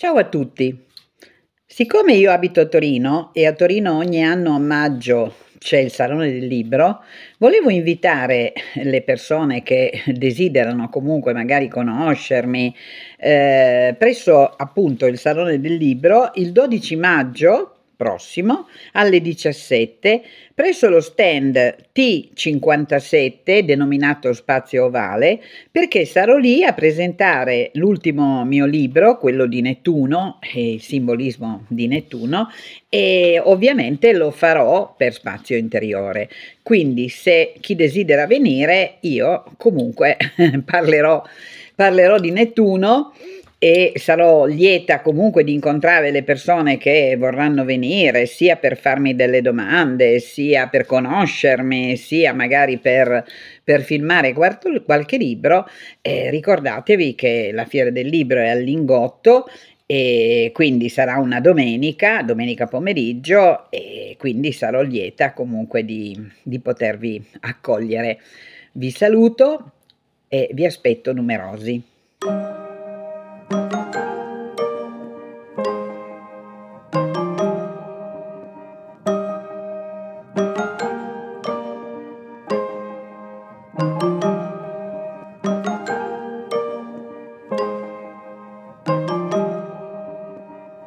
Ciao a tutti! Siccome io abito a Torino e a Torino ogni anno a maggio c'è il Salone del Libro, volevo invitare le persone che desiderano comunque magari conoscermi eh, presso appunto il Salone del Libro il 12 maggio prossimo alle 17 presso lo stand T57 denominato Spazio Ovale perché sarò lì a presentare l'ultimo mio libro, quello di Nettuno e il simbolismo di Nettuno e ovviamente lo farò per spazio interiore. Quindi se chi desidera venire io comunque parlerò, parlerò di Nettuno e sarò lieta comunque di incontrare le persone che vorranno venire, sia per farmi delle domande, sia per conoscermi, sia magari per, per filmare qualche libro. Eh, ricordatevi che la Fiera del Libro è all'ingotto e quindi sarà una domenica, domenica pomeriggio e quindi sarò lieta comunque di, di potervi accogliere. Vi saluto e vi aspetto numerosi.